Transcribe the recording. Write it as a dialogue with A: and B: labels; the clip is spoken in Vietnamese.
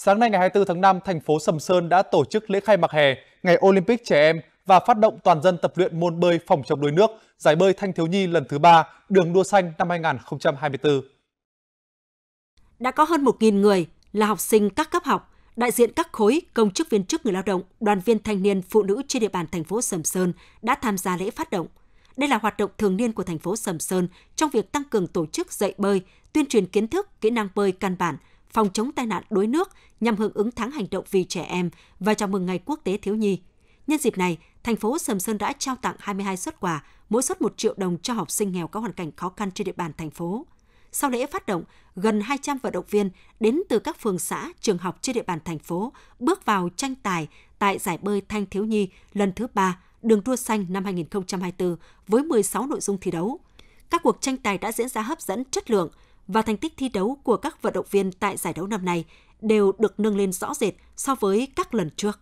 A: Sáng nay ngày 24 tháng 5, thành phố Sầm Sơn đã tổ chức lễ khai mạc hè Ngày Olympic Trẻ Em và phát động toàn dân tập luyện môn bơi phòng chống đuối nước, giải bơi thanh thiếu nhi lần thứ 3, đường đua xanh năm 2024.
B: Đã có hơn 1.000 người là học sinh các cấp học, đại diện các khối, công chức viên chức người lao động, đoàn viên thanh niên, phụ nữ trên địa bàn thành phố Sầm Sơn đã tham gia lễ phát động. Đây là hoạt động thường niên của thành phố Sầm Sơn trong việc tăng cường tổ chức dạy bơi, tuyên truyền kiến thức, kỹ năng bơi căn bản – phòng chống tai nạn đuối nước nhằm hưởng ứng tháng hành động vì trẻ em và chào mừng Ngày Quốc tế Thiếu nhi. Nhân dịp này, thành phố Sầm Sơn đã trao tặng 22 xuất quà, mỗi suất 1 triệu đồng cho học sinh nghèo có hoàn cảnh khó khăn trên địa bàn thành phố. Sau lễ phát động, gần 200 vận động viên đến từ các phường xã, trường học trên địa bàn thành phố bước vào tranh tài tại giải bơi thanh thiếu nhi lần thứ 3 đường đua xanh năm 2024 với 16 nội dung thi đấu. Các cuộc tranh tài đã diễn ra hấp dẫn chất lượng – và thành tích thi đấu của các vận động viên tại giải đấu năm nay đều được nâng lên rõ rệt so với các lần trước.